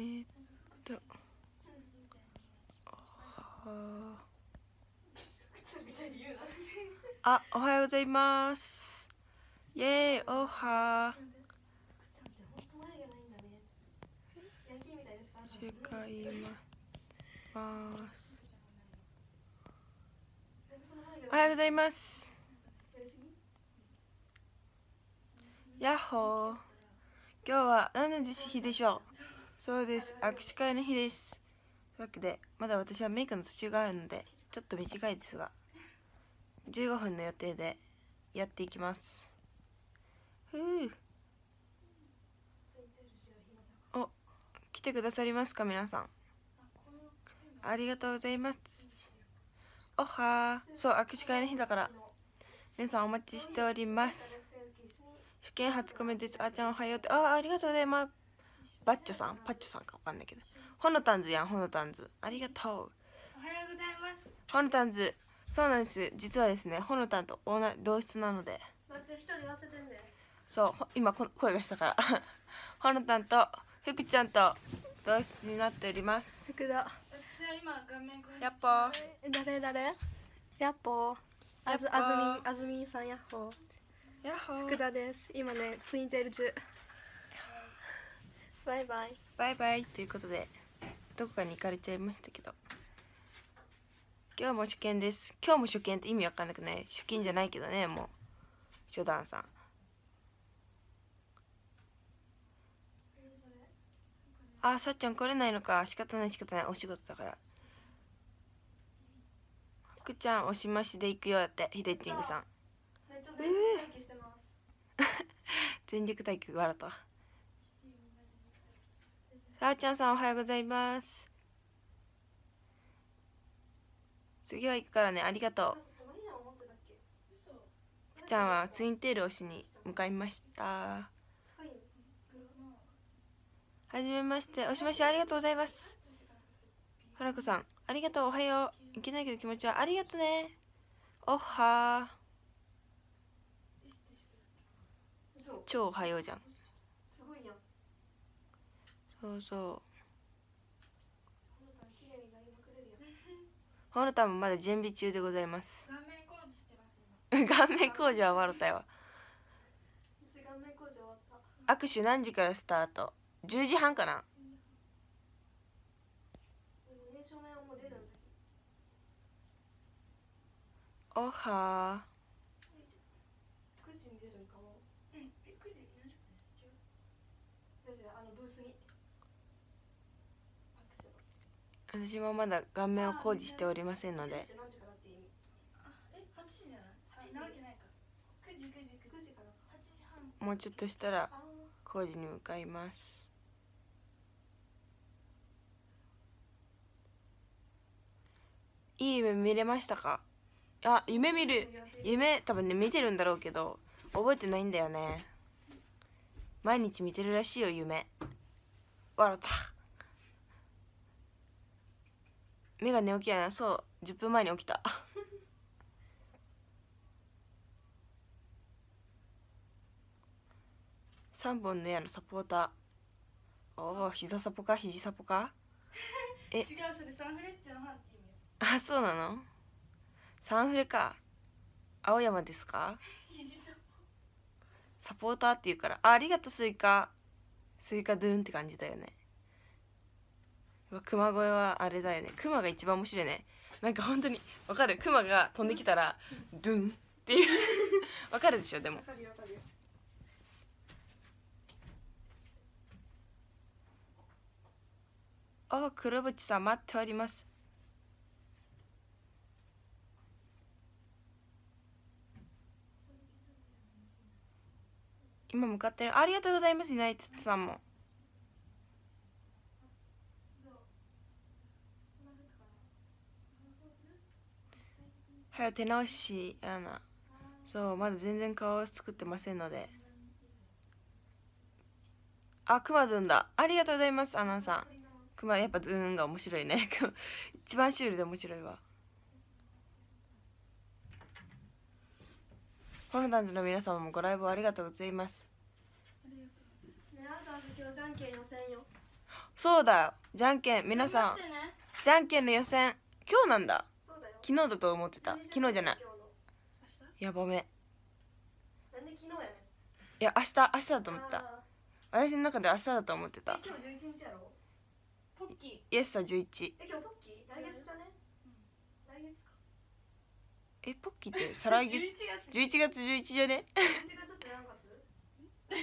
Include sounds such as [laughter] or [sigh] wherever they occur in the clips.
ー、っとああ、おはようございますイエーイおは世界ますおはようございますやっほー今日は何の日でしょうそうです握手会の日ですというわけでまだ私はメイクの途中があるのでちょっと短いですが15分の予定でやっていきますふうお来てくださりますか皆さんありがとうございますおはそう握手会の日だから皆さんお待ちしております試験初コメですあーちゃんおはようってあありがとうございますバッチョさんパッチョさんかわかんないけどほのたんずやんほのたんずありがとうおはようございますほのたんずそうなんです実はですねほのたんと同じ同室なのでそう今こ声がしたからほのたんとふくちゃんと同室になっております福田私は今画面やっぽ誰誰やっぽあずあずみあずみさんやっほやっほ福田です今ねツインテール中バイバイバイバイということでどこかに行かれちゃいましたけど今日も初見です今日も初見って意味わかんなくない初見じゃないけどねもう初段さんあさっちゃん来れないのか仕方ない仕方ないお仕事だから福ちゃんおしましで行くよだってヒデチングさんめっちゃ全力待機してます、えー、全力待機笑ったさあちゃんさんおはようございます。次は行くからね、ありがとう。くちゃんはツインテールをしに向かいました。はじめまして、おしましありがとうございます。はらこさん、ありがとう、おはよう。いけないけど気持ちはありがとね。おはー。超おはようじゃん。そうそうほのたもまだ準備中でございます顔面工事は終わったよ握手何時からスタート10時半かな、うん、おは私もまだ顔面を工事しておりませんのでもうちょっとしたら工事に向かいますいい夢見れましたかあ夢見る夢多分ね見てるんだろうけど覚えてないんだよね毎日見てるらしいよ夢笑った目が寝起きやなそう10分前に起きた3 [laughs] 本の矢のサポーターおお膝サポか肘サポか [laughs] え違うそれサンフレッチャーのフンっあそうなのサンフレか青山ですか [laughs] サポーターっていうからあありがとうスイカスイカドゥーンって感じだよね熊越はあれだよね熊が一番面白いねなんか本当にわかる熊が飛んできたらドゥンっていう [laughs] わかるでしょでもあ黒渕さん待っております今向かってるありがとうございますナイツさんもはよ手直しやなそうまだ全然顔を作ってませんのであくまずんだありがとうございますアナンさんくまやっぱずんが面白いね [laughs] 一番シュールで面白いわホルダンズの皆様もご来訪ありがとうございますそうだよじゃんけん皆さん、ね、じゃんけんの予選今日なんだ昨日だと思ってた昨日じゃないやばめなんで昨日やねいや明日明日だと思った私の中で明日だと思ってた今日11日やろポッキーイエスは11え今日ポッキー来月じゃね、うん、来月かえポッキーって再来月11月11月11じゃね11月って何月 [laughs]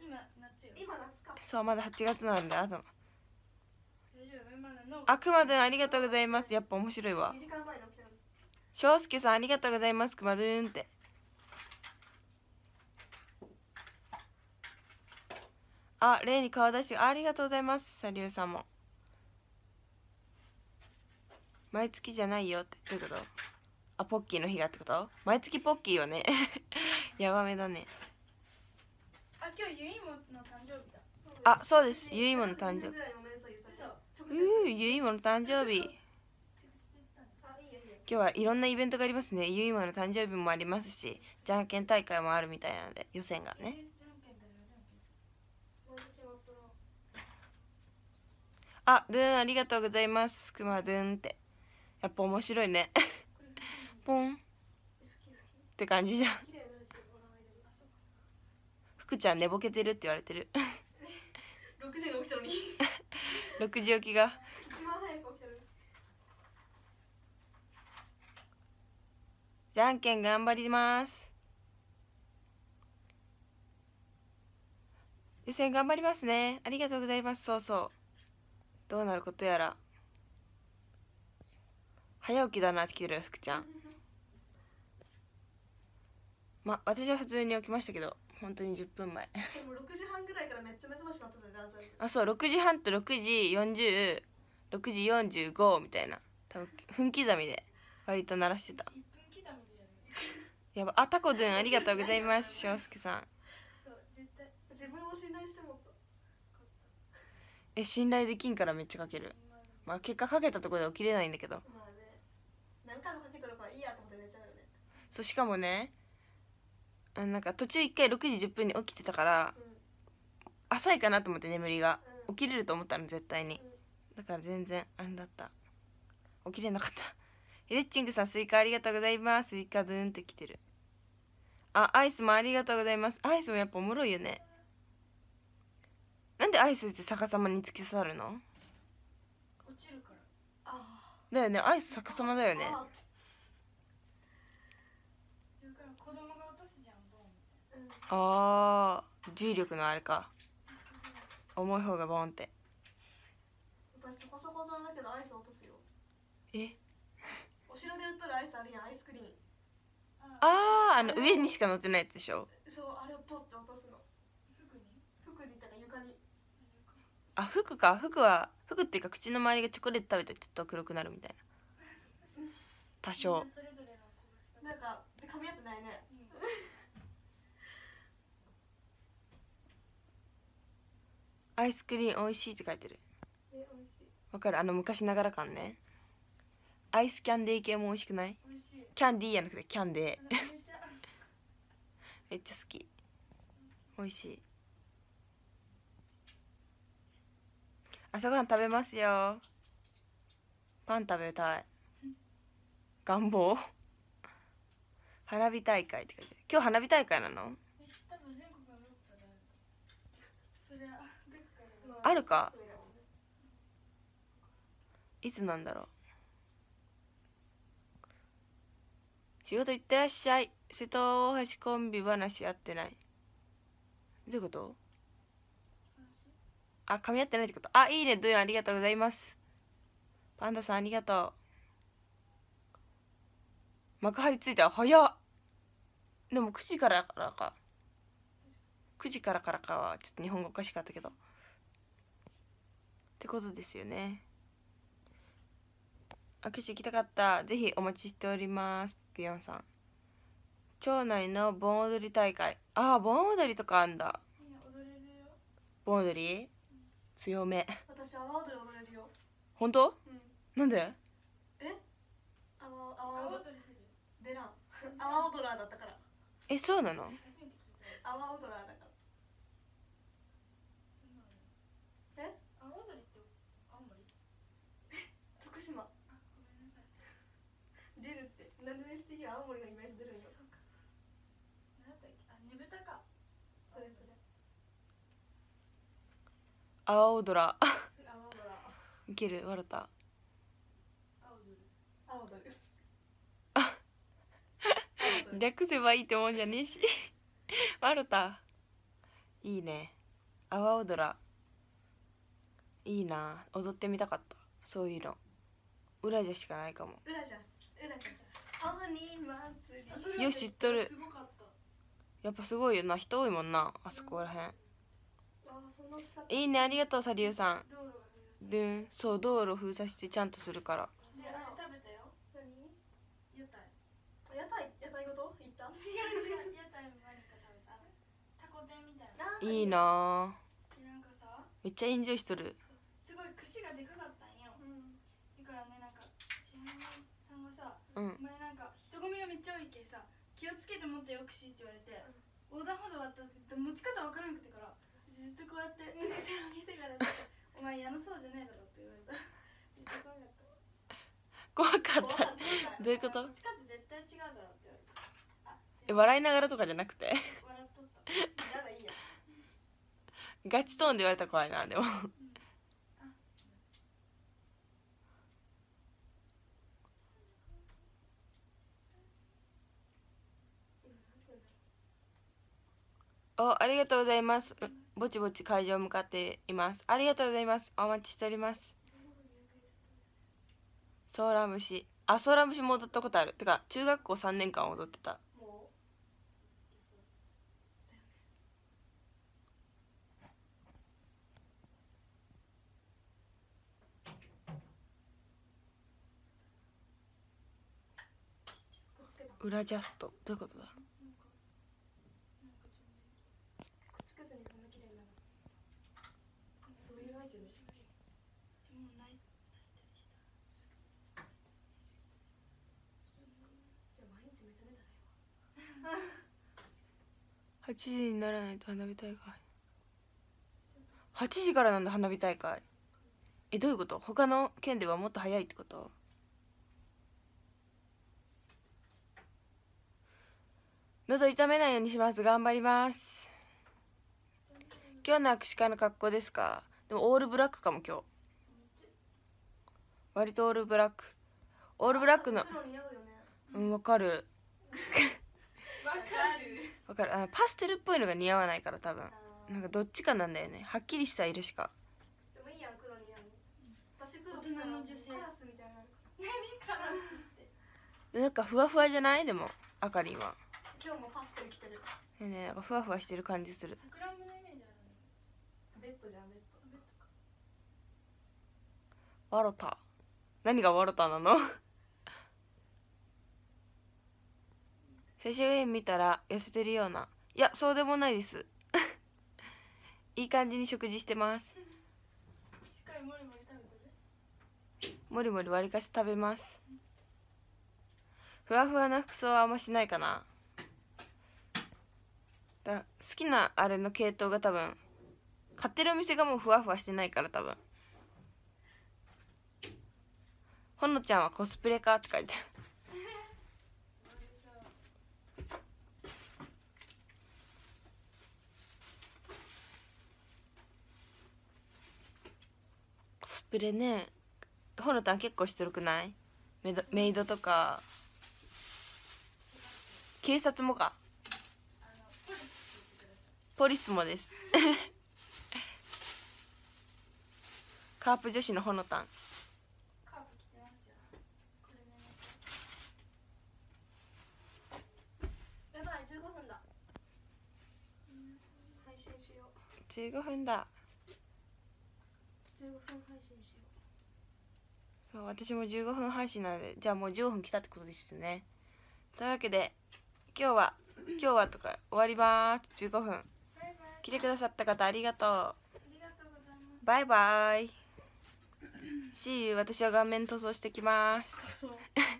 今夏よ今夏かそうまだ8月なんだ頭あくまでありがとうございます。やっぱ面白いわ。翔介さんありがとうございます。くまどんって。あ、例に顔出しありがとうございます。さりゅうさんも。毎月じゃないよってどういうことあ、ポッキーの日がってこと毎月ポッキーよね。[laughs] やばめだね。あ、今日ゆいもの誕生日だ。あ、そうです。ゆいもの誕生日。うゆいもの誕生日今日はいろんなイベントがありますねゆいまの誕生日もありますしじゃんけん大会もあるみたいなので予選がねあドゥンありがとうございますくまドゥンってやっぱ面白いね [laughs] ポンって感じじゃん福ちゃん寝ぼけてるって言われてる6 [laughs] 時起きたのに六時起きがじゃんけん頑張ります予選頑張りますねありがとうございますそうそうどうなることやら早起きだなって来てる福ちゃんまあ私は普通に起きましたけど本当に10分前でも6時半ぐらいからめっちゃ目覚ましなったあそう6時半と6時406時45みたいな多分分刻みで割と鳴らしてたやばあタコドゥンありがとうございます翔介さん自分を信頼してもえ信頼できんからめっちゃかけるまあ結果かけたところで起きれないんだけどまあね何回もかけたいいやと思って寝ちゃうよねそうしかもねなんか途中1回6時10分に起きてたから浅いかなと思って眠りが起きれると思ったの絶対にだから全然あれだった起きれなかったエ [laughs] レッチングさんスイカありがとうございますスイカドゥンって来てるあアイスもありがとうございますアイスもやっぱおもろいよねなんでアイスって逆さまに突き刺さるのだよねアイス逆さまだよねから子供が落とすじゃんボンみたいなあ重力のあれか重い方がボンって私そこそこそだけどアイス落とすよえお城で売ったらアイスあるやんアイスクリーあああの上にしか乗ってないでしょそうあれをポッて落とすの服に服にか床にあ服か服は服っていうか口の周りがチョコレート食べてちょっと黒くなるみたいな多少なんか噛み合ってないね、アイスクリーン美味しいって書いてるわかるあの昔ながら感ねアイスキャンデー系も美味しくないキャンディーやなくてキャンデー [laughs] めっちゃ好き美味しい朝ごはん食べますよパン食べたい [laughs] 願望花火大会って書いて今日花火大会なのあるかいつなんだろう仕事行ってらっしゃい瀬戸大橋コンビ話合ってないどういうことあ噛み合ってないってことあいいねどういうありがとうございますパンダさんありがとう幕張着いたら早っでも9時からからか9時からからかはちょっと日本語おかしかったけどってことですよね握手行きたかったぜひお待ちしておりますビヨンさん町内の盆踊り大会ああ盆踊りとかあんだ盆踊り、強め私踊り踊れるよ本当、うん、なんでえ阿波踊りアらん阿踊ラーだったからえそうなの阿波踊ラーだからえ阿踊りって青森え徳島出るってなんで ST 青森がイメージ出るんよ何だったっけあねぶたかそれそれ阿波踊らいける笑った青踊る青踊る略せばいいってもんじゃねえしワルタいいね阿波踊らいいな踊ってみたかったそういうの裏じゃしかないかも裏じゃ裏じゃんよし知っとるやっぱすごいよな人多いもんなあそこらへん、いいねありがとうサリュウさんでそう道路封鎖してちゃんとするからいいなめっちゃエンジョイしとるすごい串がでかかったんよ、だからねなんかしおさんがさ、うん、前なんか人混みがめっちゃ多いけさ気をつけてもってよくしって言われて、横断歩道渡ったんですけど持ち方わからなくてからずっとこうやって手を上げてから「てお前やなそうじゃないだろ」って言われためっちゃ怖かった怖かったどういうこと持ち方絶対違うだろってえ笑いながらとかじゃなくてガチトーンで言われたら怖いなでもおありがとうございますぼちぼち会場向かっていますありがとうございますお待ちしておりますソーラムシあソーラムシも踊ったことあるてか中学校3年間踊ってた裏ジャストどういうことだろう8時にならないと花火大会8時からなんだ花火大会えどういうこと他の県ではもっと早いってこと喉痛めないようにします頑張ります今日の握手会の格好ですかでもオールブラックかも今日割とオールブラックオールブラックの、うんわかるわかるわかるあパステルっぽいのが似合わないから多分なんかどっちかなんだよねはっきりした色しかでもいいやん黒似合う私黒の女性カラスみたいな何カラスってなんかふわふわじゃないでもあかりんは今日もパステル着てるねなんかふわふわしてる感じするさのイメージあるねベッドじゃんベッドベッドか何がわろたなの久しぶりに見たら痩せてるようないやそうでもないですいい感じに食事してますしっかりもりもり食べてもりもりわりかし食べますふわふわな服装はあんましないかなだ好きなあれの系統が多分買ってるお店がもうふわふわしてないから多分ほのちゃんはコスプレかって書いてあるプレねほのちゃん結構しとるくないメイドとか警察もかポリスモです [laughs] カープ女子のほのたん十五分だ十五分配信しようそう私も十五分配信なのでじゃあもう十5分来たってことですよねというわけで今日は今日はとか終わります十五分来てくださった方ありがとうバイバイ See you 私は顔面塗装してきます [laughs]